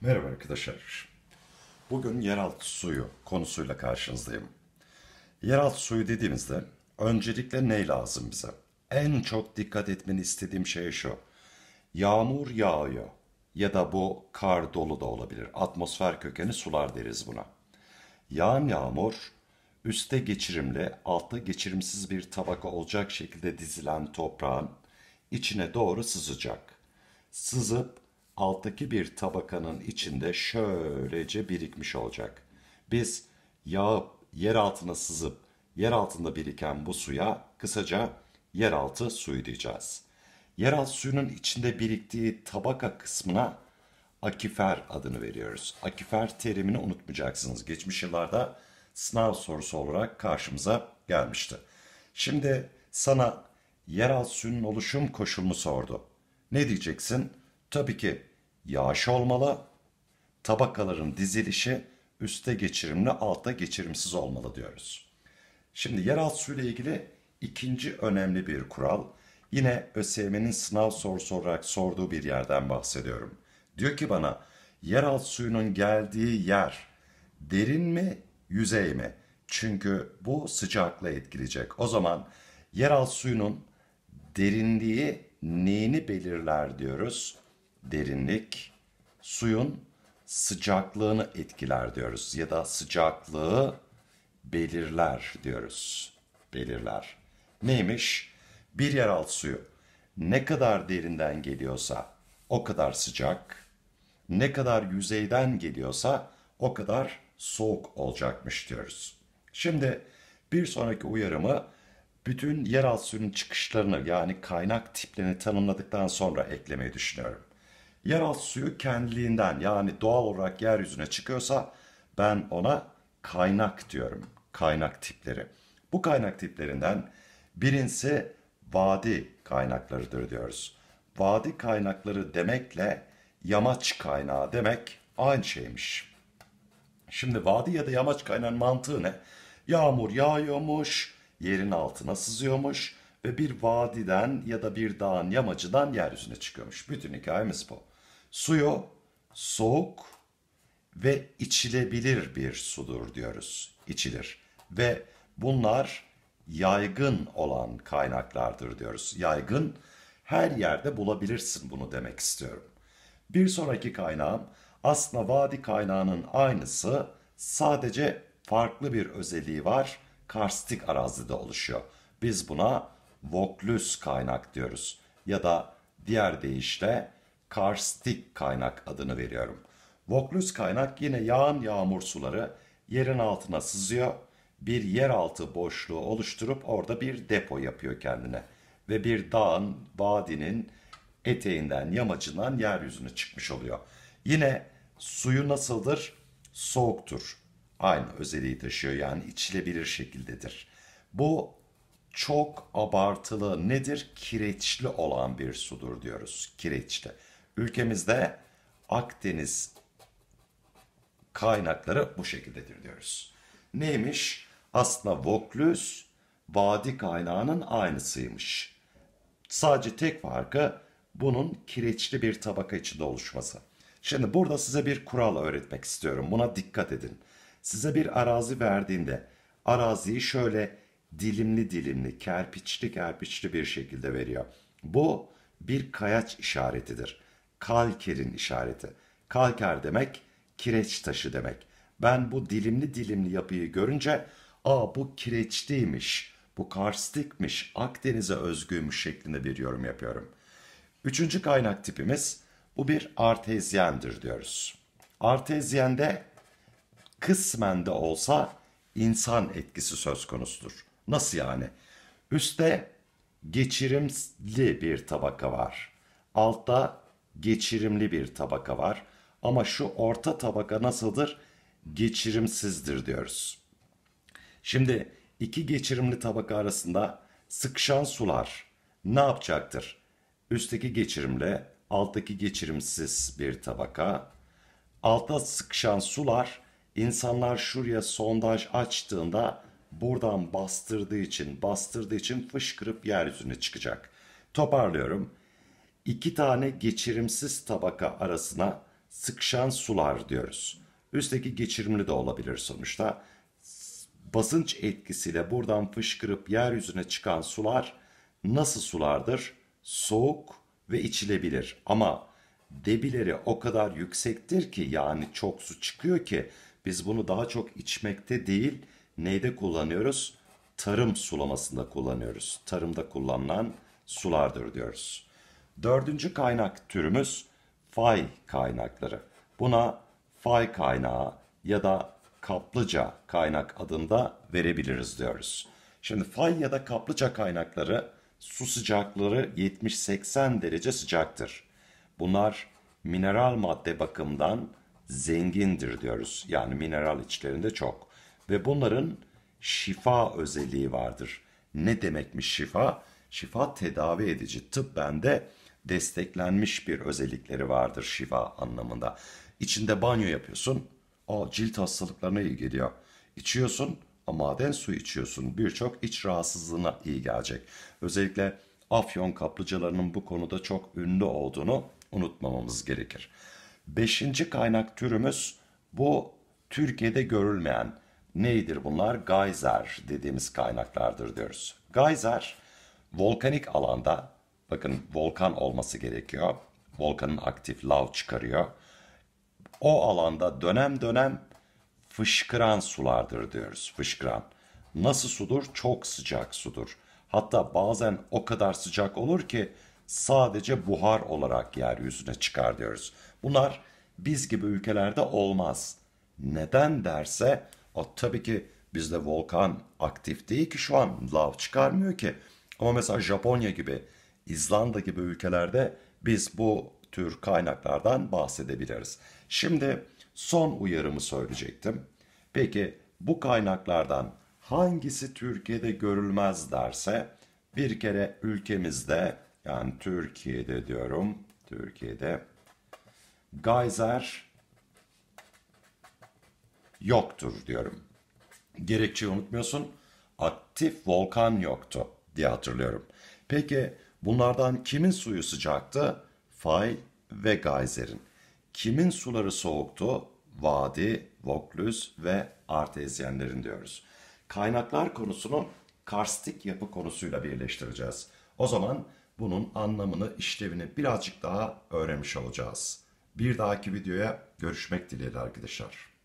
Merhaba arkadaşlar. Bugün yeraltı suyu konusuyla karşınızdayım. Yeraltı suyu dediğimizde öncelikle ne lazım bize? En çok dikkat etmeni istediğim şey şu. Yağmur yağıyor ya da bu kar dolu da olabilir. Atmosfer kökeni sular deriz buna. Yağan yağmur üstte geçirimli, altta geçirimsiz bir tabaka olacak şekilde dizilen toprağın içine doğru sızacak. Sızıp alttaki bir tabakanın içinde şöylece birikmiş olacak. Biz yağıp yer altına sızıp yer altında biriken bu suya kısaca yeraltı suyu diyeceğiz. Yeraltı suyunun içinde biriktiği tabaka kısmına akifer adını veriyoruz. Akifer terimini unutmayacaksınız. Geçmiş yıllarda sınav sorusu olarak karşımıza gelmişti. Şimdi sana yeraltı suyunun oluşum koşulunu sordu. Ne diyeceksin? Tabii ki yağış olmalı. Tabakaların dizilişi üste geçirimli, alta geçirimsiz olmalı diyoruz. Şimdi yeraltı ile ilgili ikinci önemli bir kural. Yine ÖSYM'nin sınav sorusu olarak sorduğu bir yerden bahsediyorum. Diyor ki bana yeraltı suyunun geldiği yer derin mi, yüzey mi? Çünkü bu sıcakla etkileyecek. O zaman yeraltı suyunun derinliği neyini belirler diyoruz? derinlik suyun sıcaklığını etkiler diyoruz ya da sıcaklığı belirler diyoruz. Belirler. Neymiş? Bir yeraltı suyu ne kadar derinden geliyorsa o kadar sıcak, ne kadar yüzeyden geliyorsa o kadar soğuk olacakmış diyoruz. Şimdi bir sonraki uyarımı bütün yeraltı suyunun çıkışlarını yani kaynak tiplerini tanımladıktan sonra eklemeyi düşünüyorum. Yeraltı suyu kendiliğinden yani doğal olarak yeryüzüne çıkıyorsa ben ona kaynak diyorum. Kaynak tipleri. Bu kaynak tiplerinden birincisi vadi kaynaklarıdır diyoruz. Vadi kaynakları demekle yamaç kaynağı demek aynı şeymiş. Şimdi vadi ya da yamaç kaynağının mantığı ne? Yağmur yağıyormuş, yerin altına sızıyormuş ve bir vadiden ya da bir dağın yamacından yeryüzüne çıkıyormuş. Bütün hikayemiz bu. Suyu soğuk ve içilebilir bir sudur diyoruz. İçilir ve bunlar yaygın olan kaynaklardır diyoruz. Yaygın her yerde bulabilirsin bunu demek istiyorum. Bir sonraki kaynağım aslında vadi kaynağının aynısı sadece farklı bir özelliği var. Karstik arazide oluşuyor. Biz buna voklüs kaynak diyoruz ya da diğer deyişle karstik kaynak adını veriyorum. Vokluz kaynak yine yağan yağmur suları yerin altına sızıyor. Bir yeraltı boşluğu oluşturup orada bir depo yapıyor kendine. Ve bir dağın, vadinin eteğinden, yamacından yeryüzüne çıkmış oluyor. Yine suyu nasıldır? Soğuktur. Aynı özelliği taşıyor yani içilebilir şekildedir. Bu çok abartılı nedir? Kireçli olan bir sudur diyoruz. Kireçli. Ülkemizde Akdeniz kaynakları bu şekildedir diyoruz. Neymiş? Aslında Voklüs vadi kaynağının aynısıymış. Sadece tek farkı bunun kireçli bir tabaka içinde oluşması. Şimdi burada size bir kural öğretmek istiyorum. Buna dikkat edin. Size bir arazi verdiğinde araziyi şöyle dilimli dilimli, kerpiçli kerpiçli bir şekilde veriyor. Bu bir kayaç işaretidir kalkerin işareti. Kalker demek kireç taşı demek. Ben bu dilimli dilimli yapıyı görünce aa bu kireçliymiş, bu karstikmiş, Akdeniz'e özgüymüş şeklinde bir yorum yapıyorum. Üçüncü kaynak tipimiz bu bir artezyendir diyoruz. Artezyende kısmen de olsa insan etkisi söz konusudur. Nasıl yani? Üste geçirimli bir tabaka var. Altta geçirimli bir tabaka var. Ama şu orta tabaka nasıldır? Geçirimsizdir diyoruz. Şimdi iki geçirimli tabaka arasında sıkışan sular ne yapacaktır? Üstteki geçirimli, alttaki geçirimsiz bir tabaka. Alta sıkışan sular insanlar şuraya sondaj açtığında buradan bastırdığı için bastırdığı için fışkırıp yeryüzüne çıkacak. Toparlıyorum iki tane geçirimsiz tabaka arasına sıkışan sular diyoruz. Üstteki geçirimli de olabilir sonuçta. Basınç etkisiyle buradan fışkırıp yeryüzüne çıkan sular nasıl sulardır? Soğuk ve içilebilir ama debileri o kadar yüksektir ki yani çok su çıkıyor ki biz bunu daha çok içmekte değil neyde kullanıyoruz? Tarım sulamasında kullanıyoruz. Tarımda kullanılan sulardır diyoruz. Dördüncü kaynak türümüz fay kaynakları. Buna fay kaynağı ya da kaplıca kaynak adında verebiliriz diyoruz. Şimdi fay ya da kaplıca kaynakları su sıcakları 70-80 derece sıcaktır. Bunlar mineral madde bakımından zengindir diyoruz. Yani mineral içlerinde çok. Ve bunların şifa özelliği vardır. Ne demekmiş şifa? Şifa tedavi edici. Tıp bende desteklenmiş bir özellikleri vardır Şiva anlamında. İçinde banyo yapıyorsun. O cilt hastalıklarına iyi geliyor. İçiyorsun maden suyu içiyorsun. Birçok iç rahatsızlığına iyi gelecek. Özellikle afyon kaplıcalarının bu konuda çok ünlü olduğunu unutmamamız gerekir. Beşinci kaynak türümüz bu Türkiye'de görülmeyen neydir bunlar? Geyser dediğimiz kaynaklardır diyoruz. Geyser volkanik alanda Bakın volkan olması gerekiyor. Volkanın aktif lav çıkarıyor. O alanda dönem dönem fışkıran sulardır diyoruz. Fışkıran. Nasıl sudur? Çok sıcak sudur. Hatta bazen o kadar sıcak olur ki sadece buhar olarak yeryüzüne çıkar diyoruz. Bunlar biz gibi ülkelerde olmaz. Neden derse o tabii ki bizde volkan aktif değil ki şu an lav çıkarmıyor ki. Ama mesela Japonya gibi İzlanda gibi ülkelerde biz bu tür kaynaklardan bahsedebiliriz. Şimdi son uyarımı söyleyecektim. Peki bu kaynaklardan hangisi Türkiye'de görülmez derse bir kere ülkemizde yani Türkiye'de diyorum Türkiye'de geyser yoktur diyorum. Gerekçeyi unutmuyorsun. Aktif volkan yoktu diye hatırlıyorum. Peki Bunlardan kimin suyu sıcaktı? Fay ve Geyser'in. Kimin suları soğuktu? Vadi, Voklüs ve Artezyenlerin diyoruz. Kaynaklar konusunu karstik yapı konusuyla birleştireceğiz. O zaman bunun anlamını, işlevini birazcık daha öğrenmiş olacağız. Bir dahaki videoya görüşmek dileğiyle arkadaşlar.